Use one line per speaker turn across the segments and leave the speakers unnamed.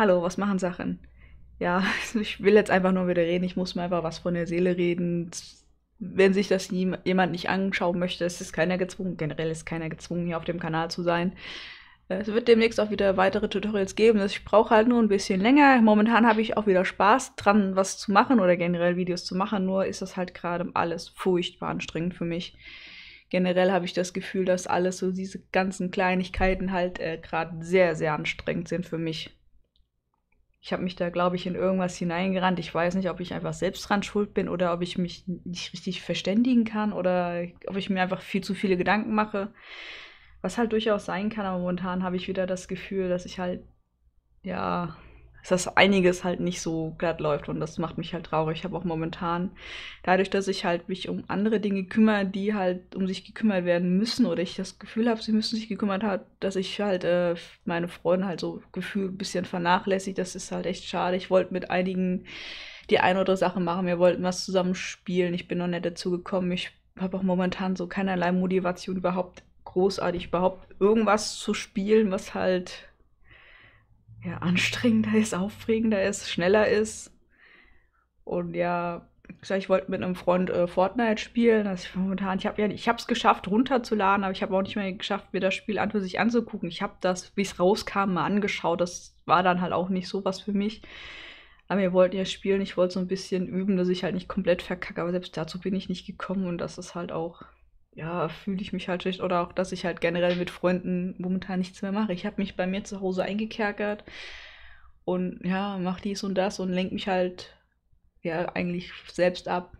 hallo, was machen Sachen? Ja, ich will jetzt einfach nur wieder reden, ich muss mal einfach was von der Seele reden. Wenn sich das jemand nicht anschauen möchte, es ist keiner gezwungen, generell ist keiner gezwungen, hier auf dem Kanal zu sein. Es wird demnächst auch wieder weitere Tutorials geben. Also ich brauche halt nur ein bisschen länger. Momentan habe ich auch wieder Spaß dran, was zu machen oder generell Videos zu machen. Nur ist das halt gerade alles furchtbar anstrengend für mich. Generell habe ich das Gefühl, dass alles so diese ganzen Kleinigkeiten halt äh, gerade sehr, sehr anstrengend sind für mich. Ich habe mich da, glaube ich, in irgendwas hineingerannt. Ich weiß nicht, ob ich einfach selbst dran schuld bin oder ob ich mich nicht richtig verständigen kann oder ob ich mir einfach viel zu viele Gedanken mache. Was halt durchaus sein kann, aber momentan habe ich wieder das Gefühl, dass ich halt, ja, dass einiges halt nicht so glatt läuft und das macht mich halt traurig. Ich habe auch momentan, dadurch, dass ich halt mich um andere Dinge kümmere, die halt um sich gekümmert werden müssen oder ich das Gefühl habe, sie müssen sich gekümmert haben, dass ich halt äh, meine Freunde halt so gefühlt ein bisschen vernachlässigt. Das ist halt echt schade. Ich wollte mit einigen die ein oder andere Sache machen. Wir wollten was zusammen spielen. Ich bin noch nicht dazu gekommen. Ich habe auch momentan so keinerlei Motivation überhaupt großartig überhaupt irgendwas zu spielen, was halt ja, anstrengender ist, aufregender ist, schneller ist. Und ja, ich wollte mit einem Freund äh, Fortnite spielen. Das ich momentan, ich habe ja, geschafft, runterzuladen, aber ich habe auch nicht mehr geschafft, mir das Spiel an für sich anzugucken. Ich habe das, wie es rauskam, mal angeschaut. Das war dann halt auch nicht so was für mich. Aber wir wollten ja spielen. Ich wollte so ein bisschen üben, dass ich halt nicht komplett verkacke. Aber selbst dazu bin ich nicht gekommen und das ist halt auch ja, fühle ich mich halt schlecht oder auch, dass ich halt generell mit Freunden momentan nichts mehr mache. Ich habe mich bei mir zu Hause eingekerkert und ja, mache dies und das und lenke mich halt ja eigentlich selbst ab.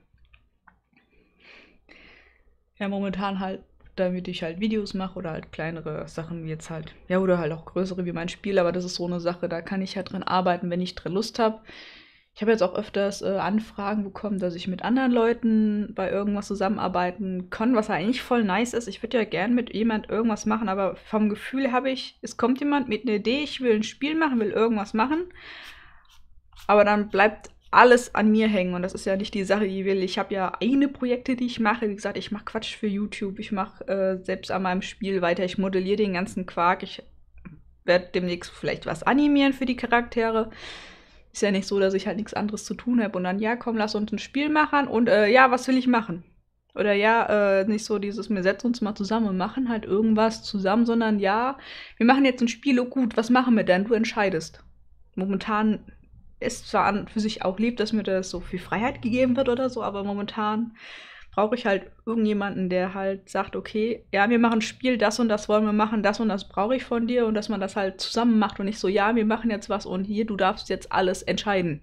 Ja, momentan halt, damit ich halt Videos mache oder halt kleinere Sachen wie jetzt halt, ja, oder halt auch größere wie mein Spiel, aber das ist so eine Sache, da kann ich halt dran arbeiten, wenn ich dran Lust habe. Ich habe jetzt auch öfters äh, Anfragen bekommen, dass ich mit anderen Leuten bei irgendwas zusammenarbeiten kann, was ja eigentlich voll nice ist. Ich würde ja gern mit jemand irgendwas machen, aber vom Gefühl habe ich, es kommt jemand mit einer Idee, ich will ein Spiel machen, will irgendwas machen. Aber dann bleibt alles an mir hängen und das ist ja nicht die Sache, die ich will. Ich habe ja eigene Projekte, die ich mache. Wie gesagt, ich mache Quatsch für YouTube, ich mache äh, selbst an meinem Spiel weiter, ich modelliere den ganzen Quark, ich werde demnächst vielleicht was animieren für die Charaktere. Ist ja nicht so, dass ich halt nichts anderes zu tun habe und dann, ja, komm, lass uns ein Spiel machen und äh, ja, was will ich machen? Oder ja, äh, nicht so dieses, wir setzen uns mal zusammen und machen halt irgendwas zusammen, sondern ja, wir machen jetzt ein Spiel, oh gut, was machen wir denn? Du entscheidest. Momentan ist zwar an für sich auch lieb, dass mir das so viel Freiheit gegeben wird oder so, aber momentan brauche ich halt irgendjemanden, der halt sagt, okay, ja, wir machen ein Spiel, das und das wollen wir machen, das und das brauche ich von dir und dass man das halt zusammen macht und nicht so, ja, wir machen jetzt was und hier, du darfst jetzt alles entscheiden.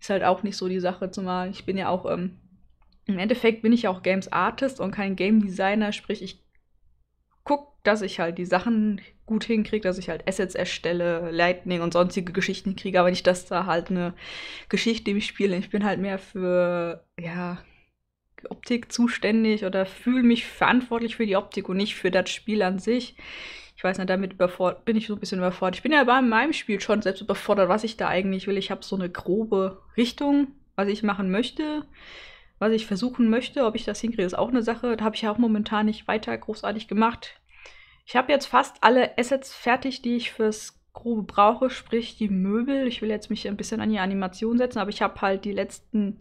Ist halt auch nicht so die Sache, zumal ich bin ja auch, ähm, im Endeffekt bin ich auch Games Artist und kein Game Designer, sprich, ich gucke, dass ich halt die Sachen gut hinkriege, dass ich halt Assets erstelle, Lightning und sonstige Geschichten kriege, aber nicht, dass da halt eine Geschichte im Spiel. Ich bin halt mehr für, ja, Optik zuständig oder fühle mich verantwortlich für die Optik und nicht für das Spiel an sich. Ich weiß nicht, damit bin ich so ein bisschen überfordert. Ich bin ja bei meinem Spiel schon selbst überfordert, was ich da eigentlich will. Ich habe so eine grobe Richtung, was ich machen möchte, was ich versuchen möchte. Ob ich das hinkriege, ist auch eine Sache. Da habe ich ja auch momentan nicht weiter großartig gemacht. Ich habe jetzt fast alle Assets fertig, die ich fürs grobe brauche, sprich die Möbel. Ich will jetzt mich ein bisschen an die Animation setzen, aber ich habe halt die letzten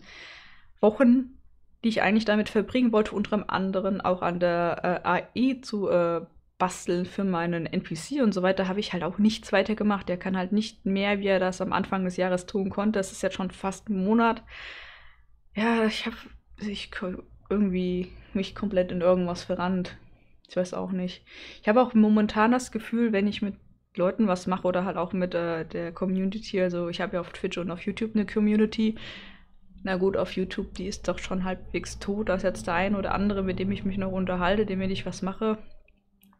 Wochen die ich eigentlich damit verbringen wollte, unter anderem auch an der äh, AI e zu äh, basteln für meinen NPC und so weiter, habe ich halt auch nichts weiter gemacht. Der kann halt nicht mehr, wie er das am Anfang des Jahres tun konnte. Das ist jetzt schon fast ein Monat. Ja, ich habe ich irgendwie mich komplett in irgendwas verrannt. Ich weiß auch nicht. Ich habe auch momentan das Gefühl, wenn ich mit Leuten was mache oder halt auch mit äh, der Community, also ich habe ja auf Twitch und auf YouTube eine Community, na gut, auf YouTube, die ist doch schon halbwegs tot, ist jetzt der ein oder andere, mit dem ich mich noch unterhalte, dem ich was mache.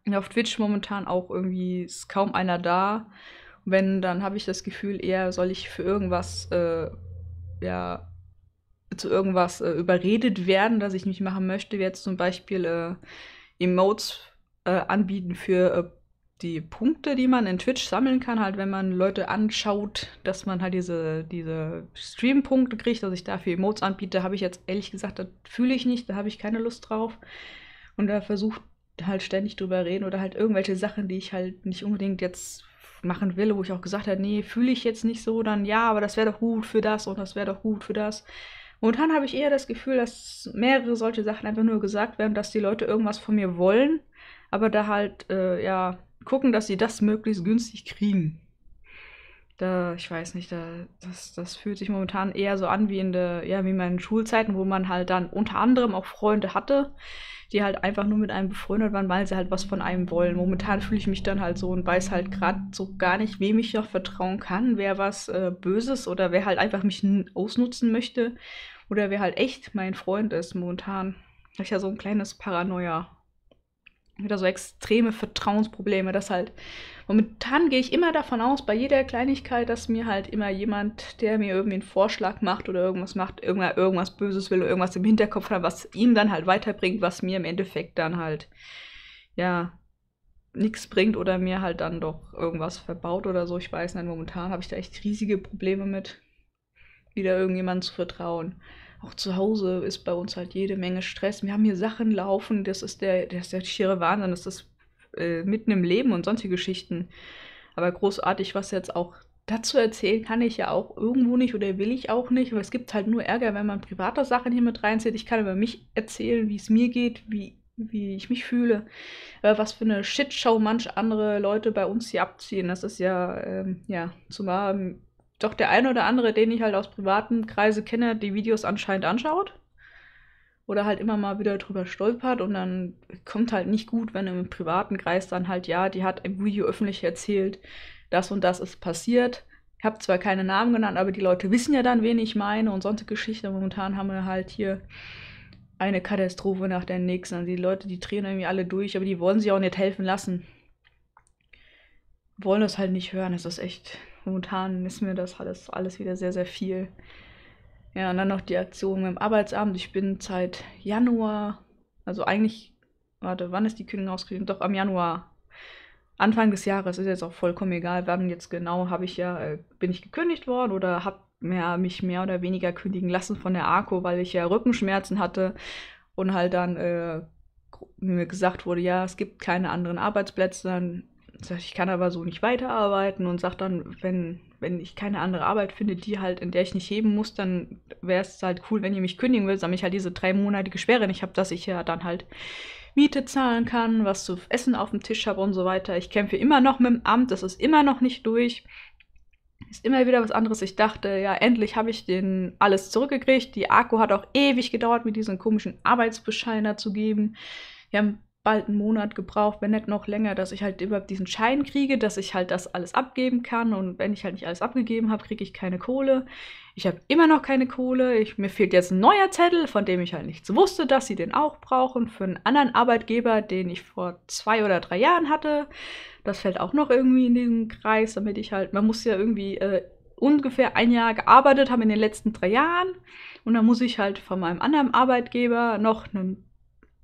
Und auf Twitch momentan auch irgendwie ist kaum einer da. wenn, dann habe ich das Gefühl, eher soll ich für irgendwas, äh, ja, zu irgendwas äh, überredet werden, dass ich mich machen möchte, jetzt zum Beispiel äh, Emotes äh, anbieten für äh, die Punkte, die man in Twitch sammeln kann, halt wenn man Leute anschaut, dass man halt diese, diese Stream-Punkte kriegt, dass ich dafür Emotes anbiete, habe ich jetzt ehrlich gesagt, das fühle ich nicht, da habe ich keine Lust drauf. Und da versucht halt ständig drüber reden oder halt irgendwelche Sachen, die ich halt nicht unbedingt jetzt machen will, wo ich auch gesagt habe, nee, fühle ich jetzt nicht so, dann ja, aber das wäre doch gut für das und das wäre doch gut für das. Momentan habe ich eher das Gefühl, dass mehrere solche Sachen einfach nur gesagt werden, dass die Leute irgendwas von mir wollen, aber da halt, äh, ja, gucken, dass sie das möglichst günstig kriegen. Da, ich weiß nicht, da, das, das fühlt sich momentan eher so an wie in der, ja, wie meinen Schulzeiten, wo man halt dann unter anderem auch Freunde hatte, die halt einfach nur mit einem befreundet waren, weil sie halt was von einem wollen. Momentan fühle ich mich dann halt so und weiß halt gerade so gar nicht, wem ich noch vertrauen kann, wer was äh, Böses oder wer halt einfach mich ausnutzen möchte oder wer halt echt mein Freund ist momentan. Habe ich ja so ein kleines Paranoia wieder so extreme Vertrauensprobleme, dass halt momentan gehe ich immer davon aus, bei jeder Kleinigkeit, dass mir halt immer jemand, der mir irgendwie einen Vorschlag macht oder irgendwas macht, irgendwas Böses will oder irgendwas im Hinterkopf hat, was ihm dann halt weiterbringt, was mir im Endeffekt dann halt, ja, nichts bringt oder mir halt dann doch irgendwas verbaut oder so. Ich weiß nicht, momentan habe ich da echt riesige Probleme mit, wieder irgendjemandem zu vertrauen auch zu Hause ist bei uns halt jede Menge Stress. Wir haben hier Sachen laufen, das ist der, das ist der schiere Wahnsinn, das ist äh, mitten im Leben und sonstige Geschichten. Aber großartig, was jetzt auch dazu erzählen kann ich ja auch irgendwo nicht oder will ich auch nicht, aber es gibt halt nur Ärger, wenn man private Sachen hier mit reinzieht. Ich kann über mich erzählen, wie es mir geht, wie, wie ich mich fühle, was für eine Shitshow manche andere Leute bei uns hier abziehen. Das ist ja, ähm, ja, zumal doch der eine oder andere, den ich halt aus privaten Kreisen kenne, die Videos anscheinend anschaut. Oder halt immer mal wieder drüber stolpert und dann kommt halt nicht gut, wenn im privaten Kreis dann halt, ja, die hat im Video öffentlich erzählt, das und das ist passiert. Ich habe zwar keine Namen genannt, aber die Leute wissen ja dann, wen ich meine und sonstige Geschichte. Momentan haben wir halt hier eine Katastrophe nach der nächsten. Also die Leute, die drehen irgendwie alle durch, aber die wollen sich auch nicht helfen lassen. Wollen das halt nicht hören. Es ist echt momentan ist mir das alles, alles wieder sehr, sehr viel. Ja, und dann noch die Aktion mit Arbeitsamt. Ich bin seit Januar, also eigentlich, warte, wann ist die Kündigung ausgeschrieben? Doch, am Januar. Anfang des Jahres ist jetzt auch vollkommen egal, wann jetzt genau habe ich ja, äh, bin ich gekündigt worden oder habe mehr, mich mehr oder weniger kündigen lassen von der ARCO, weil ich ja Rückenschmerzen hatte und halt dann äh, mir gesagt wurde, ja, es gibt keine anderen Arbeitsplätze, dann sagt, ich kann aber so nicht weiterarbeiten und sagt dann, wenn, wenn ich keine andere Arbeit finde, die halt, in der ich nicht heben muss, dann wäre es halt cool, wenn ihr mich kündigen würdet, damit ich halt diese dreimonatige Sperre nicht habe, dass ich ja dann halt Miete zahlen kann, was zu essen auf dem Tisch habe und so weiter. Ich kämpfe immer noch mit dem Amt, das ist immer noch nicht durch. Ist immer wieder was anderes. Ich dachte, ja, endlich habe ich den alles zurückgekriegt. Die Akku hat auch ewig gedauert, mir diesen komischen Arbeitsbeschein zu geben. Wir haben bald einen Monat gebraucht, wenn nicht noch länger, dass ich halt überhaupt diesen Schein kriege, dass ich halt das alles abgeben kann. Und wenn ich halt nicht alles abgegeben habe, kriege ich keine Kohle. Ich habe immer noch keine Kohle. Ich, mir fehlt jetzt ein neuer Zettel, von dem ich halt nichts wusste, dass sie den auch brauchen, für einen anderen Arbeitgeber, den ich vor zwei oder drei Jahren hatte. Das fällt auch noch irgendwie in diesen Kreis, damit ich halt, man muss ja irgendwie äh, ungefähr ein Jahr gearbeitet haben in den letzten drei Jahren. Und dann muss ich halt von meinem anderen Arbeitgeber noch einen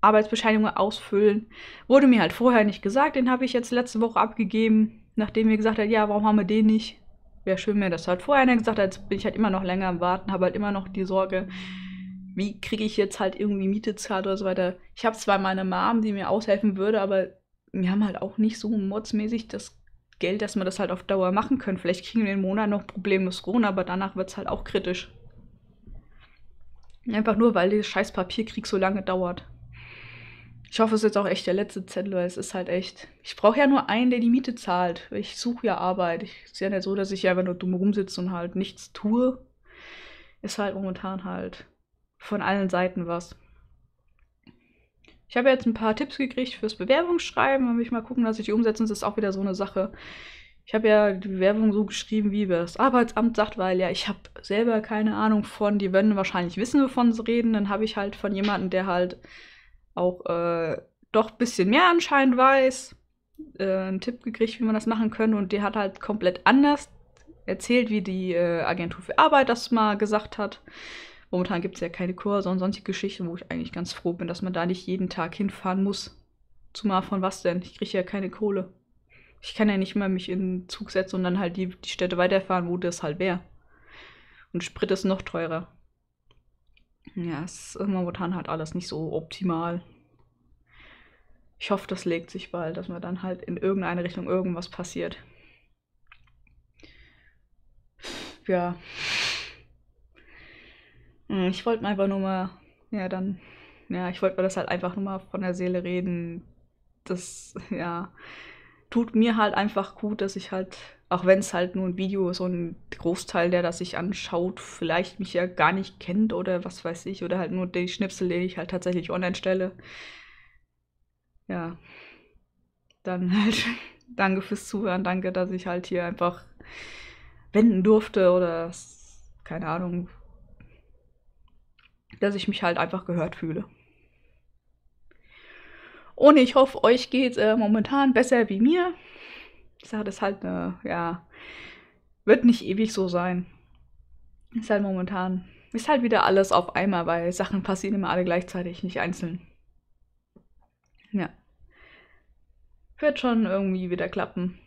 Arbeitsbescheinigung ausfüllen. Wurde mir halt vorher nicht gesagt, den habe ich jetzt letzte Woche abgegeben, nachdem mir gesagt hat, ja, warum haben wir den nicht? Wäre schön, wenn das halt vorher nicht gesagt hat. Jetzt bin ich halt immer noch länger am Warten, habe halt immer noch die Sorge, wie kriege ich jetzt halt irgendwie Miete zahlt oder so weiter. Ich habe zwar meine Mom, die mir aushelfen würde, aber wir haben halt auch nicht so modsmäßig das Geld, dass wir das halt auf Dauer machen können. Vielleicht kriegen wir den Monat noch problemlos Corona, aber danach wird es halt auch kritisch. Einfach nur, weil der scheiß Papierkrieg so lange dauert. Ich hoffe, es ist jetzt auch echt der letzte Zettel, weil es ist halt echt. Ich brauche ja nur einen, der die Miete zahlt. Ich suche ja Arbeit. Ich, es ist ja nicht so, dass ich ja einfach nur dumm rumsitze und halt nichts tue. Ist halt momentan halt von allen Seiten was. Ich habe jetzt ein paar Tipps gekriegt fürs Bewerbungsschreiben. Dann will ich mal gucken, dass ich die umsetze. Das ist auch wieder so eine Sache. Ich habe ja die Bewerbung so geschrieben, wie das Arbeitsamt sagt, weil ja, ich habe selber keine Ahnung von, die werden wahrscheinlich wissen, wovon sie reden. Dann habe ich halt von jemandem, der halt auch äh, doch ein bisschen mehr anscheinend weiß, äh, einen Tipp gekriegt, wie man das machen könnte. Und die hat halt komplett anders erzählt, wie die äh, Agentur für Arbeit das mal gesagt hat. Momentan gibt es ja keine Kurse und sonstige Geschichten, wo ich eigentlich ganz froh bin, dass man da nicht jeden Tag hinfahren muss. Zumal von was denn? Ich kriege ja keine Kohle. Ich kann ja nicht mal mich in den Zug setzen und dann halt die, die Städte weiterfahren, wo das halt wäre. Und Sprit ist noch teurer. Ja, es ist momentan halt alles nicht so optimal. Ich hoffe, das legt sich bald, dass mir dann halt in irgendeine Richtung irgendwas passiert. Ja. Hm, ich wollte mir einfach nur mal, ja, dann, ja, ich wollte mir das halt einfach nur mal von der Seele reden. Das, ja, tut mir halt einfach gut, dass ich halt, auch wenn es halt nur ein Video so ein Großteil der, das sich anschaut, vielleicht mich ja gar nicht kennt oder was weiß ich, oder halt nur die Schnipsel, die ich halt tatsächlich online stelle. Ja, dann halt danke fürs Zuhören, danke, dass ich halt hier einfach wenden durfte oder keine Ahnung, dass ich mich halt einfach gehört fühle. Und ich hoffe, euch geht äh, momentan besser wie mir. Ich sage, das ist halt eine, äh, ja, wird nicht ewig so sein. Ist halt momentan, ist halt wieder alles auf einmal, weil Sachen passieren immer alle gleichzeitig, nicht einzeln. Ja. Wird schon irgendwie wieder klappen.